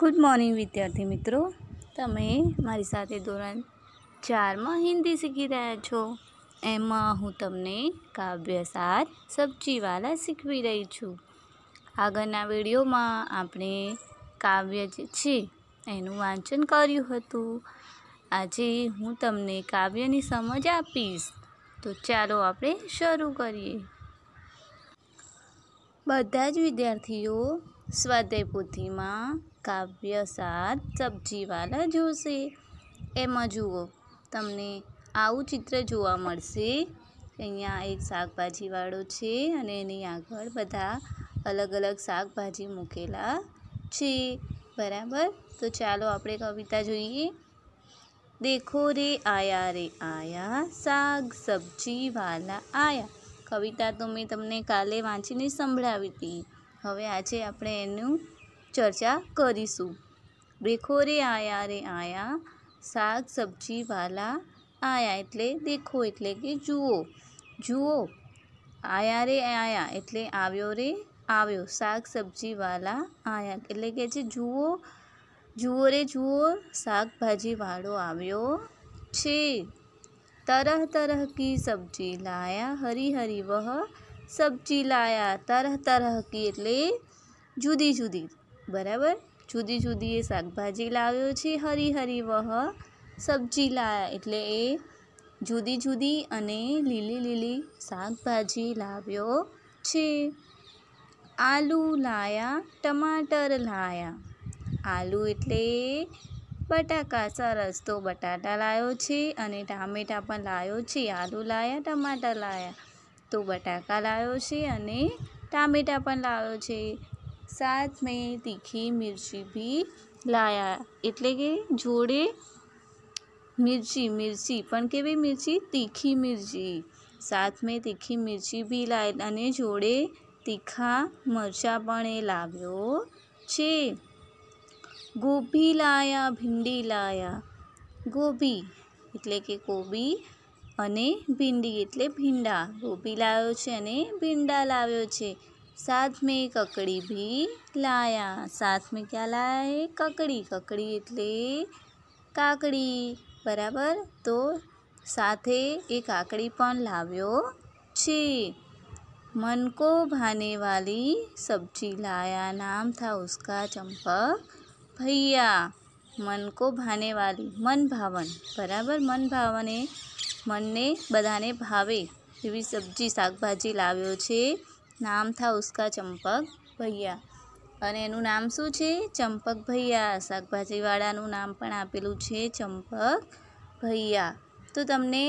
good morning વિદ્યાર્થી મિત્રો તમે મારી સાથે ધોરણ ચારમાં હિન્દી શીખી રહ્યા છો એમાં હું તમને કાવ્યસાર સબ્જીવાલા શીખવી રહી છું આગળના વિડીયોમાં આપણે કાવ્ય જે છે એનું વાંચન કર્યું હતું આજે હું તમને કાવ્યની સમજ આપીશ તો ચાલો આપણે શરૂ કરીએ બધા જ વિદ્યાર્થીઓ સ્વાધય પુથીમાં કાવ્ય 7 सब्जी वाला जोसे એ મજુઓ તમને આઉ ચિત્ર જોવા મળશે અહીંયા એક શાકભાજી વાળો છે અને એની આગળ બધા અલગ અલગ શાકભાજી મૂકેલા છે બરાબર તો ચાલો આપણે કવિતા જોઈએ દેખો રે આયા રે આયા શાક सब्जी वाला आया કવિતા તો મે તમને કાલે વાંચીને સંભળાવીતી હવે આજે આપણે એનું ચર્ચા કરીશું રીખોરે આયા રે આયા સાગ सब्जी વાલા આયા એટલે देखो એટલે કે જુઓ જુઓ આયા રે આયા એટલે આવ્યો રે આવ્યો સાગ सब्जी વાલા આયા એટલે કે છે જુઓ જુઓ રે જુઓ સાગ ભાજી વાડો આવ્યો છે તરહ તરહ કી सब्जी लाया हरी हरी वह સબ્જી લાયા તરહ તરહ કી એટલે જુદી જુદી બરાબર જુદી જુદી એ શાકભાજી લાવ્યો છે હરી હરી વહ सब्जी લાયા એટલે એ જુદી જુદી અને લીલી લીલી શાકભાજી લાવ્યો છે આલુ લાયા ટામેટા લાયા આલુ એટલે બટાકા સરસ તો બટાટા લાયો છે અને ટામેટા પણ લાયો છે આલુ લાયા ટામેટા લાયા तो बटाका लाओ टाटा पर लाओ साथ में तीखी मिर्ची भी लाया इतले के जोड़े मिर्ची मिर्ची पन के भी मिर्ची तीखी मिर्ची साथ में तीखी मिर्ची भी लाई अने जोड़े तीखा मरचा पे लाओ गोभी लाया भिंडी लाया गोभी इतले के कोबी અને ભીંડી એટલે ભીંડા રોપી લાવ્યો છે અને ભીંડા લાવ્યો છે સાથમે એકકડી ભી લાવ્યા સાથમે ક્યા લાયે કકડી કકડી એટલે કાકડી બરાબર તો સાથે એક કાકડી પણ લાવ્યો છે મનકો ખાને વાલી सब्जी લાવ્યા નામ تھا uska ચંપક ભయ్యా મનકો ખાને વાલી મનભાવન બરાબર મનભાવને મને બધાને ભાવે એવી સબ્જી શાકભાજી લાવ્યો છે નામ થા ઉસકા ચંપક ભૈયા અને એનું નામ શું છે ચંપક ભૈયા શાકભાજીવાળાનું નામ પણ આપેલું છે ચંપક ભૈયા તો તમને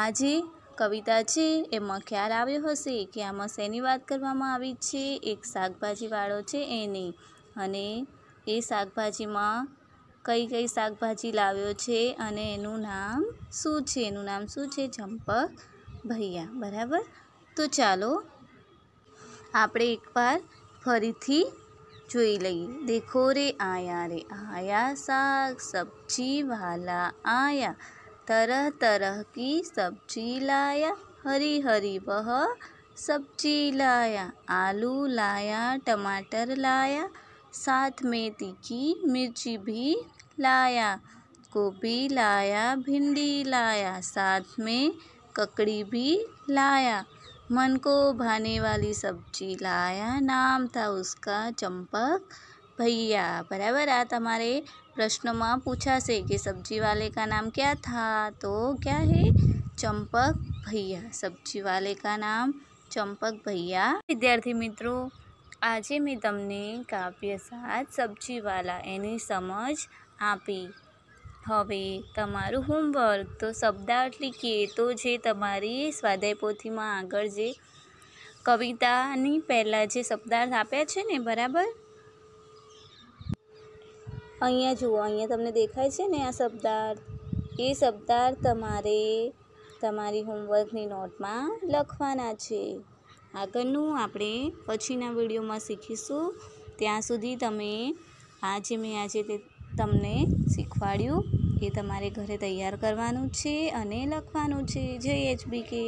આ જે કવિતા છે એમાં ખ્યાલ આવ્યો હશે કે આમાં શેની વાત કરવામાં આવી છે એક શાકભાજીવાળો છે એની અને એ શાકભાજીમાં કઈ કઈ શાકભાજી લાવ્યો છે અને એનું નામ શું છે એનું નામ શું છે ચંપક ભૈયા બરાબર તો ચાલો આપણે એકવાર ફરીથી જોઈ લઈએ દેખો રે આયા રે આયા શાક સબ્જી વાલા આયા तरह तरह की सब्जी लाया हरी हरी वह सब्जी लाया आलू लाया टमाटर लाया साथ में तीखी मिर्ची भी लाया गोभी लाया भिंडी लाया साथ में ककड़ी भी लाया मन को भाने वाली सब्जी लाया नाम था उसका चंपक भैया बराबर आ तुम्हारे प्रश्न में पूछा से कि सब्जी वाले का नाम क्या था तो क्या है चंपक भैया सब्जी वाले का नाम चंपक भैया विद्यार्थी मित्रों आज मैं तमने काव्य साथ सब्जी वाला एनी समझ આપી હવે તમારું હોમવર્ક તો શબ્દાર્થ લખી એ તો જે તમારી સ્વાધ્યાય પોથીમાં આગળ જે કવિતાની પહેલા જે શબ્દાર્થ આપ્યા છે ને બરાબર અહિયાં જુઓ અહિયાં તમને દેખાય છે ને આ શબ્દાર્થ એ શબ્દાર્થ તમારે તમારી હોમવર્ક ની નોટમાં લખવાના છે આગળ નું આપણે પછીના વિડિયોમાં શીખીશું ત્યાં સુધી તમે આ જે મે આજે તે તમને શીખવાડ્યું એ તમારે ઘરે તૈયાર કરવાનું છે અને લખવાનું છે જય એચબીકે